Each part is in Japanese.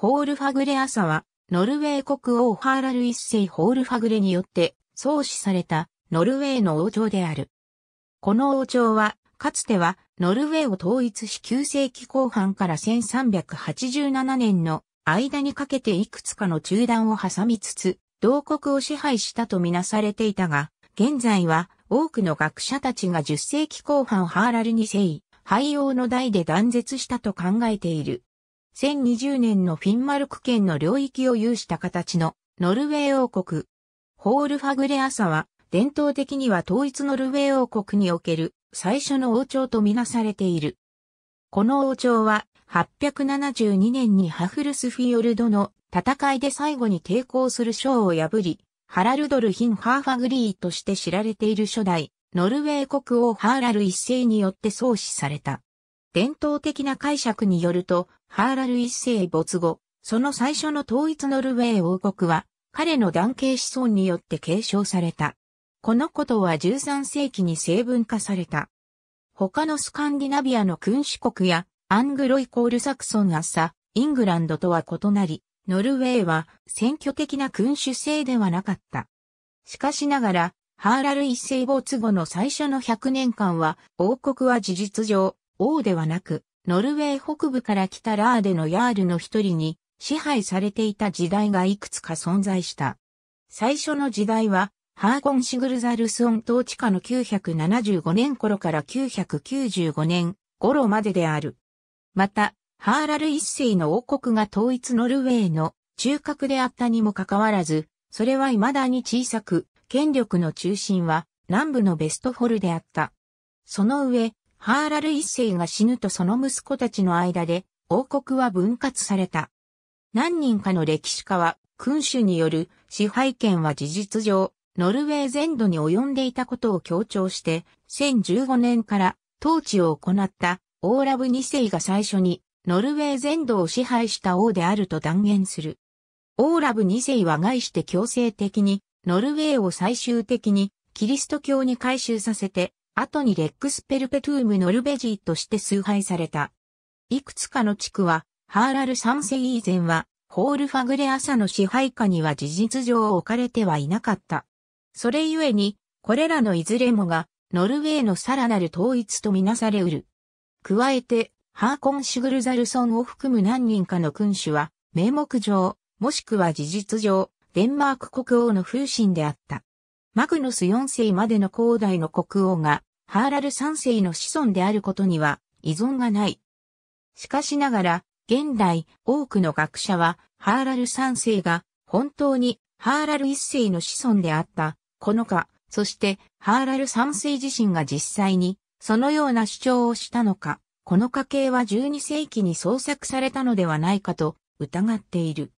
ホールファグレ朝は、ノルウェー国王ハーラル一世ホールファグレによって創始されたノルウェーの王朝である。この王朝は、かつてはノルウェーを統一し9世紀後半から1387年の間にかけていくつかの中断を挟みつつ、同国を支配したとみなされていたが、現在は多くの学者たちが10世紀後半ハーラル二世、廃王の代で断絶したと考えている。1020年のフィンマルク県の領域を有した形のノルウェー王国。ホールファグレアサは伝統的には統一ノルウェー王国における最初の王朝とみなされている。この王朝は872年にハフルスフィヨルドの戦いで最後に抵抗する章を破り、ハラルドルヒン・ハーファグリーとして知られている初代、ノルウェー国王ハーラル一世によって創始された。伝統的な解釈によると、ハーラル一世没後、その最初の統一ノルウェー王国は、彼の男系子孫によって継承された。このことは13世紀に成文化された。他のスカンディナビアの君主国やアングロイコールサクソンアッサ、イングランドとは異なり、ノルウェーは選挙的な君主制ではなかった。しかしながら、ハーラル一世没後の最初の100年間は、王国は事実上、王ではなく、ノルウェー北部から来たラーデのヤールの一人に支配されていた時代がいくつか存在した。最初の時代は、ハーコン・シグルザルスオン統治下の975年頃から995年頃までである。また、ハーラル一世の王国が統一ノルウェーの中核であったにもかかわらず、それは未だに小さく、権力の中心は南部のベストフォルであった。その上、ハーラル一世が死ぬとその息子たちの間で王国は分割された。何人かの歴史家は君主による支配権は事実上ノルウェー全土に及んでいたことを強調して1015年から統治を行ったオーラブ二世が最初にノルウェー全土を支配した王であると断言する。オーラブ二世は外して強制的にノルウェーを最終的にキリスト教に改修させて後にレックスペルペトゥームノルベジーとして崇拝された。いくつかの地区は、ハーラル3世以前は、ホールファグレ朝の支配下には事実上置かれてはいなかった。それゆえに、これらのいずれもが、ノルウェーのさらなる統一とみなされうる。加えて、ハーコン・シュグルザルソンを含む何人かの君主は、名目上、もしくは事実上、デンマーク国王の風神であった。マグノス4世までの広大の国王が、ハーラル3世の子孫であることには依存がない。しかしながら、現代多くの学者は、ハーラル3世が本当にハーラル1世の子孫であった、このか、そしてハーラル3世自身が実際にそのような主張をしたのか、この家系は12世紀に創作されたのではないかと疑っている。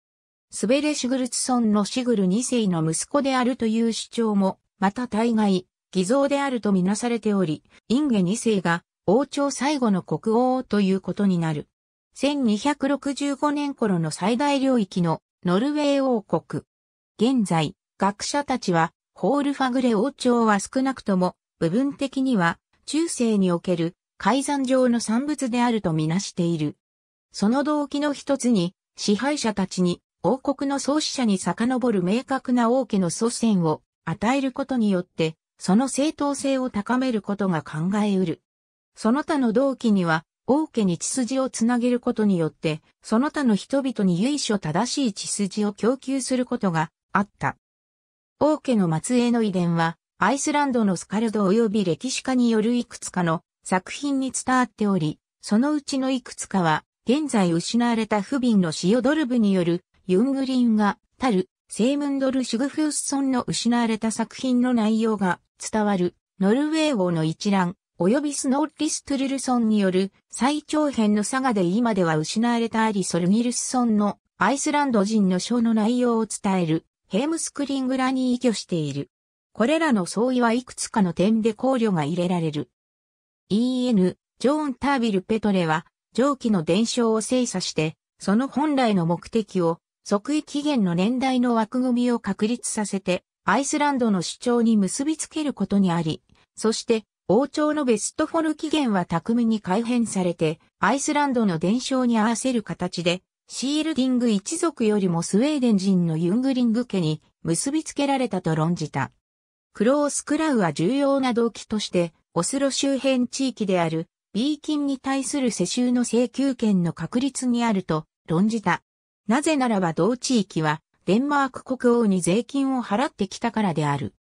スベレ・シュグルツソンのシグル2世の息子であるという主張も、また大概、偽造であるとみなされており、インゲ2世が王朝最後の国王ということになる。1265年頃の最大領域のノルウェー王国。現在、学者たちは、ホールファグレ王朝は少なくとも、部分的には、中世における改ざん上の産物であるとみなしている。その動機の一つに、支配者たちに、王国の創始者に遡る明確な王家の祖先を与えることによって、その正当性を高めることが考えうる。その他の同期には、王家に血筋をつなげることによって、その他の人々に由緒正しい血筋を供給することがあった。王家の末裔の遺伝は、アイスランドのスカルド及び歴史家によるいくつかの作品に伝わっており、そのうちのいくつかは、現在失われた不憫のシオドルブによるユングリンが、たる、セームンドル・シュグフースソンの失われた作品の内容が伝わるノルウェー王の一覧、及びスノーリス・トゥルルソンによる最長編の佐賀で今では失われたアリソル・ニルスソンのアイスランド人の章の内容を伝えるヘームスクリングラに依拠している。これらの相違はいくつかの点で考慮が入れられる。EN、ジョーン・タービル・ペトレは、蒸気の伝承を精査して、その本来の目的を、即位期限の年代の枠組みを確立させて、アイスランドの主張に結びつけることにあり、そして王朝のベストフォル起源は巧みに改変されて、アイスランドの伝承に合わせる形で、シールディング一族よりもスウェーデン人のユングリング家に結びつけられたと論じた。クロース・クラウは重要な動機として、オスロ周辺地域である、B 金に対する世襲の請求権の確立にあると論じた。なぜならば同地域は、デンマーク国王に税金を払ってきたからである。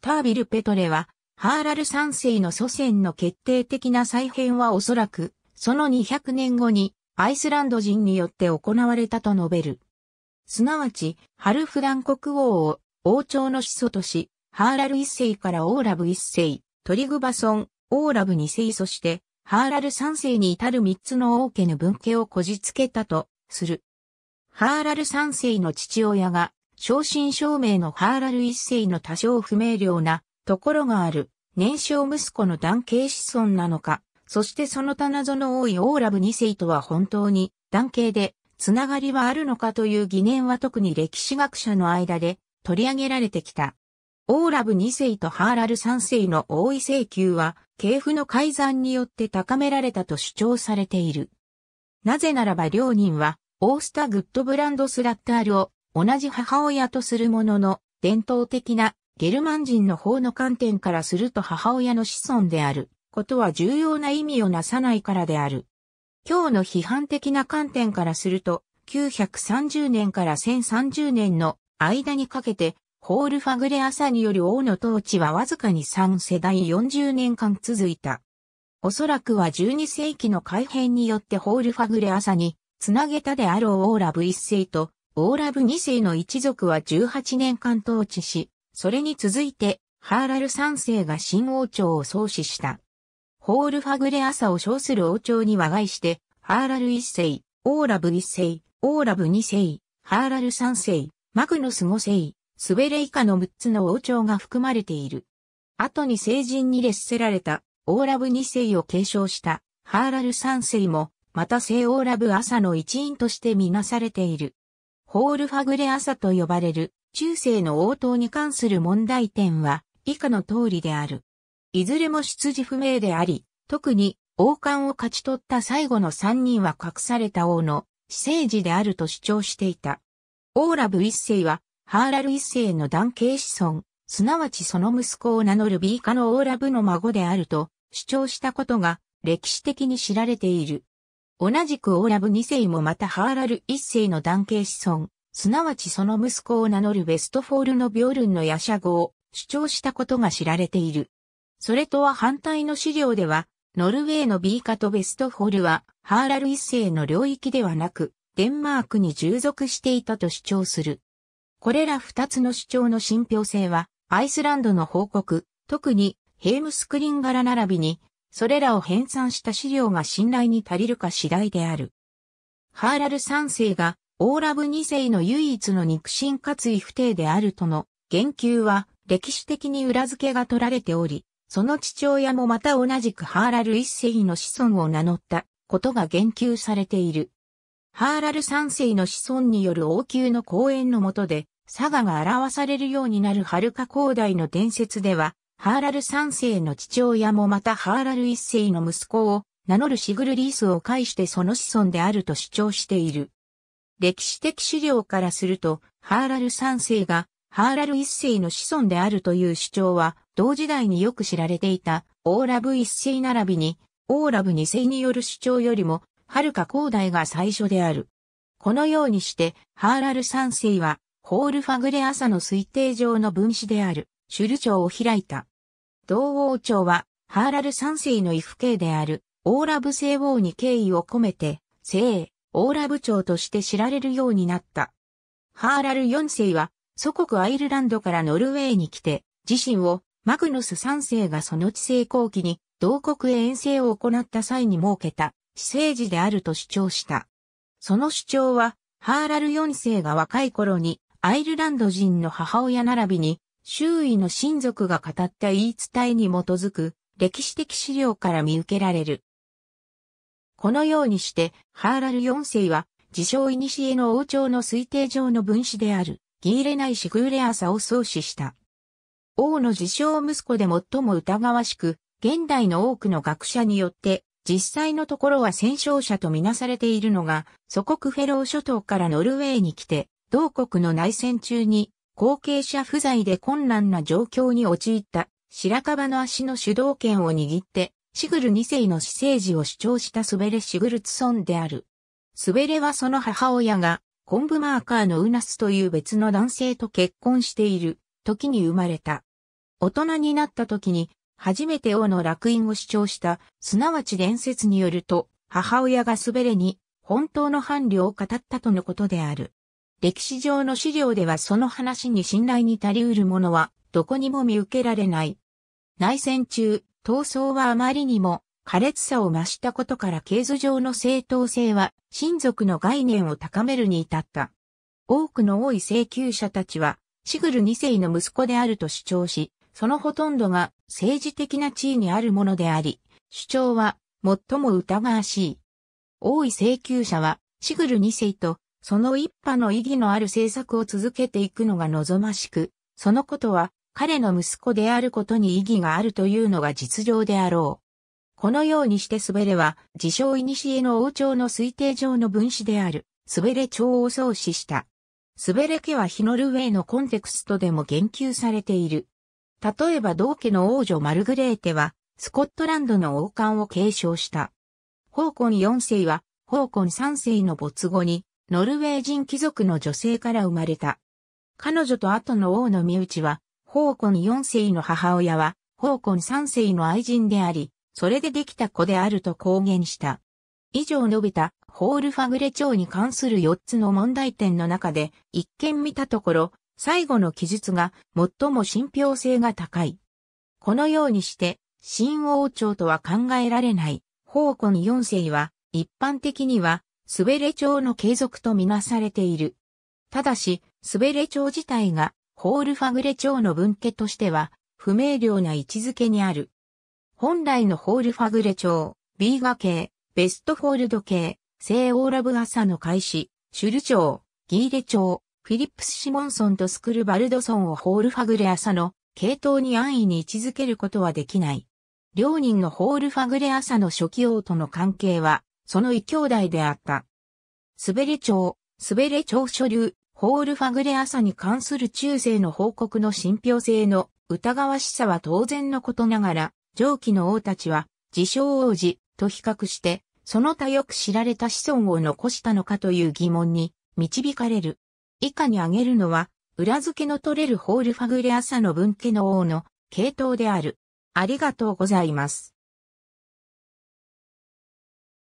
タービル・ペトレは、ハーラル三世の祖先の決定的な再編はおそらく、その200年後に、アイスランド人によって行われたと述べる。すなわち、ハルフダン国王を王朝の始祖とし、ハーラル一世からオーラブ一世、トリグバソン、オーラブ二世そして、ハーラル三世に至る三つの王家の分家をこじつけたとする。ハーラル三世の父親が、正真正銘のハーラル一世の多少不明瞭なところがある、年少息子の男系子孫なのか、そしてその他謎の多いオーラブ二世とは本当に、男系で、つながりはあるのかという疑念は特に歴史学者の間で取り上げられてきた。オーラブ2世とハーラル3世の王位請求は、系譜の改ざんによって高められたと主張されている。なぜならば両人は、オースタ・グッドブランドスラッタールを同じ母親とするものの、伝統的なゲルマン人の方の観点からすると母親の子孫であることは重要な意味をなさないからである。今日の批判的な観点からすると、930年から1030年の間にかけて、ホールファグレアサによる王の統治はわずかに3世代40年間続いた。おそらくは12世紀の改変によってホールファグレアサにつなげたであろうオーラブ一世と、オーラブ二世の一族は18年間統治し、それに続いて、ハーラル三世が新王朝を創始した。ホールファグレ朝を称する王朝に和解して、ハーラル一世、オーラブ一世、オーラブ二世、ハーラル三世、マグノス五世、スベレ以下の6つの王朝が含まれている。後に聖人に列せられたオーラブ2世を継承したハーラル3世もまた西欧ラブ朝の一員としてみなされている。ホールファグレ朝と呼ばれる中世の応答に関する問題点は以下の通りである。いずれも出自不明であり、特に王冠を勝ち取った最後の三人は隠された王の私生児であると主張していた。オーラブ一世はハーラル一世の男系子孫、すなわちその息子を名乗るビーカのオーラブの孫であると主張したことが歴史的に知られている。同じくオーラブ2世もまたハーラル1世の男系子孫、すなわちその息子を名乗るベストフォールのビョルンのヤシャ語を主張したことが知られている。それとは反対の資料では、ノルウェーのビーカとベストフォールは、ハーラル一世の領域ではなく、デンマークに従属していたと主張する。これら二つの主張の信憑性は、アイスランドの報告、特にヘームスクリン柄並びにそれらを編纂した資料が信頼に足りるか次第である。ハーラル三世が、オーラブ二世の唯一の肉親かつ異不定であるとの言及は、歴史的に裏付けが取られており、その父親もまた同じくハーラル一世の子孫を名乗ったことが言及されている。ハーラル三世の子孫による王宮の公園の下で、佐賀が表されるようになる遥か広大の伝説では、ハーラル3世の父親もまたハーラル1世の息子を名乗るシグルリースを介してその子孫であると主張している。歴史的資料からすると、ハーラル3世がハーラル1世の子孫であるという主張は、同時代によく知られていたオーラブ1世並びに、オーラブ2世による主張よりも、はるか広大が最初である。このようにして、ハーラル3世は、ホールファグレ朝の推定上の分子である、シュル朝を開いた。同王朝は、ハーラル三世の異父系である、オーラブ聖王に敬意を込めて、聖、オーラ部長として知られるようになった。ハーラル四世は、祖国アイルランドからノルウェーに来て、自身をマグノス三世がその地政後期に同国へ遠征を行った際に設けた、私政治であると主張した。その主張は、ハーラル四世が若い頃にアイルランド人の母親並びに周囲の親族が語った言い伝えに基づく歴史的資料から見受けられる。このようにして、ハーラル4世は、自称古の王朝の推定上の分子である、ギーレナイシグーレアサを創始した。王の自称息子で最も疑わしく、現代の多くの学者によって、実際のところは戦勝者とみなされているのが、祖国フェロー諸島からノルウェーに来て、同国の内戦中に後継者不在で困難な状況に陥った白樺の足の主導権を握って、シグル2世の私生児を主張したスベレ・シグルツソンである。スベレはその母親が、コンブマーカーのウナスという別の男性と結婚している時に生まれた。大人になった時に、初めて王の落印を主張した、すなわち伝説によると、母親がスベレに、本当の伴侶を語ったとのことである。歴史上の資料ではその話に信頼に足りうるものは、どこにも見受けられない。内戦中、闘争はあまりにも、苛烈さを増したことから経図上の正当性は、親族の概念を高めるに至った。多くの多い請求者たちは、シグル2世の息子であると主張し、そのほとんどが政治的な地位にあるものであり、主張は最も疑わしい。多い請求者は、シグル2世とその一派の意義のある政策を続けていくのが望ましく、そのことは彼の息子であることに意義があるというのが実情であろう。このようにしてスベレは、自称古の王朝の推定上の分子である、スベレ朝を創始した。スベレ家は日ノルウェイのコンテクストでも言及されている。例えば同家の王女マルグレーテは、スコットランドの王冠を継承した。ホーコン4世は、ホーコン3世の没後に、ノルウェー人貴族の女性から生まれた。彼女と後の王の身内は、ホーコン4世の母親は、ホーコン3世の愛人であり、それでできた子であると公言した。以上述べた、ホールファグレ朝に関する4つの問題点の中で、一見見たところ、最後の記述が最も信憑性が高い。このようにして、新王朝とは考えられない、ホーコン4世は、一般的には、すべれ町の継続とみなされている。ただし、すべれ町自体がホールファグレ町の分家としては不明瞭な位置づけにある。本来のホールファグレ町、ビーガ系、ベストフォールド系、聖オーラブ朝の開始、シュル町、ギーレ町、フィリップス・シモンソンとスクルバルドソンをホールファグレ朝の系統に安易に位置づけることはできない。両人のホールファグレ朝の初期王との関係はその異兄弟であった。すべれ町、すべれ町所流、ホールファグレ朝に関する中世の報告の信憑性の疑わしさは当然のことながら、上記の王たちは、自称王子と比較して、その他よく知られた子孫を残したのかという疑問に導かれる。以下に挙げるのは、裏付けの取れるホールファグレ朝の文家の王の系統である。ありがとうございます。